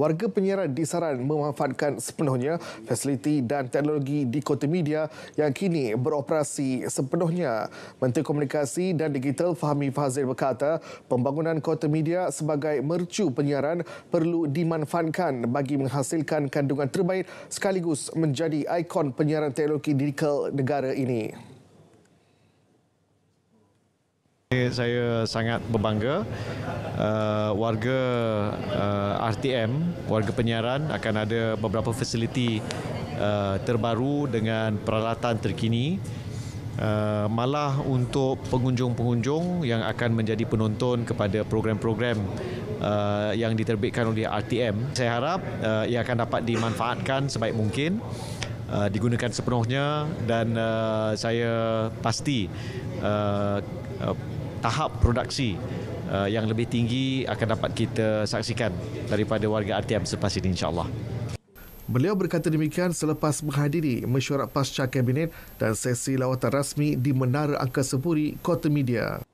warga penyiaran disaran memanfaatkan sepenuhnya fasiliti dan teknologi di Kota media yang kini beroperasi sepenuhnya. Menteri Komunikasi dan Digital Fahmi Fazil berkata, pembangunan kota media sebagai mercu penyiaran perlu dimanfaatkan bagi menghasilkan kandungan terbaik sekaligus menjadi ikon penyiaran teknologi digital negara ini. Saya sangat berbangga uh, warga uh, RTM warga penyiaran akan ada beberapa fasiliti uh, terbaru dengan peralatan terkini uh, malah untuk pengunjung-pengunjung yang akan menjadi penonton kepada program-program Uh, yang diterbitkan oleh RTM. Saya harap uh, ia akan dapat dimanfaatkan sebaik mungkin, uh, digunakan sepenuhnya dan uh, saya pasti uh, uh tahap produksi uh, yang lebih tinggi akan dapat kita saksikan daripada warga RTM selepas ini insyaAllah. Beliau berkata demikian selepas menghadiri mesyuarat pasca kabinet dan sesi lawatan rasmi di Menara Angkasa Puri, Kota Media.